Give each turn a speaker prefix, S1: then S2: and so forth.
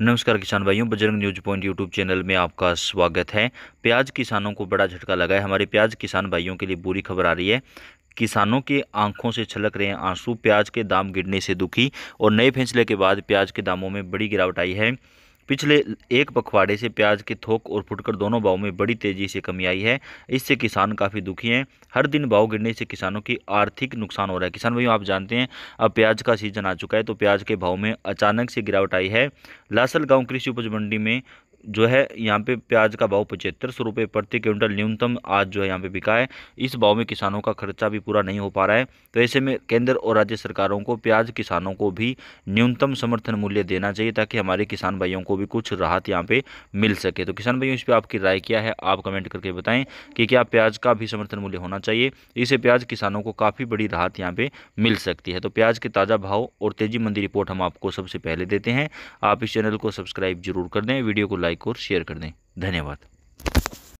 S1: नमस्कार किसान भाइयों Bajrang news point YouTube channel में आपका स्वागत है प्याज किसानों को बड़ा झटका लगा है हमारे प्याज किसान भाइयों के लिए बुरी खबर आ रही है किसानों के आंखों से छलक रहे हैं आंसू प्याज के दाम गिरने से दुखी और नए फैसले के बाद प्याज के दामों में बड़ी गिरावट आई है पिछले एक पखवाड़े से प्याज के थोक और फुटकर दोनों भाव में बड़ी तेजी से कमी आई है इससे किसान काफ़ी दुखी हैं हर दिन भाव गिरने से किसानों की आर्थिक नुकसान हो रहा है किसान भाइयों आप जानते हैं अब प्याज का सीजन आ चुका है तो प्याज के भाव में अचानक से गिरावट आई है लासल गांव कृषि उपज मंडी में जो है यहाँ पे प्याज का भाव पचहत्तर सौ रुपये प्रति क्विंटल न्यूनतम आज जो है यहाँ पे बिका है इस भाव में किसानों का खर्चा भी पूरा नहीं हो पा रहा है तो ऐसे में केंद्र और राज्य सरकारों को प्याज किसानों को भी न्यूनतम समर्थन मूल्य देना चाहिए ताकि हमारे किसान भाइयों को भी कुछ राहत यहाँ पर मिल सके तो किसान भाइयों इस पर आपकी राय क्या है आप कमेंट करके बताएँ कि क्या प्याज का भी समर्थन मूल्य होना चाहिए इसे प्याज किसानों को काफ़ी बड़ी राहत यहाँ पर मिल सकती है तो प्याज के ताज़ा भाव और तेजी मंदी रिपोर्ट हम आपको सबसे पहले देते हैं आप इस चैनल को सब्सक्राइब जरूर कर दें वीडियो को लाइक लाइक और शेयर कर दें
S2: धन्यवाद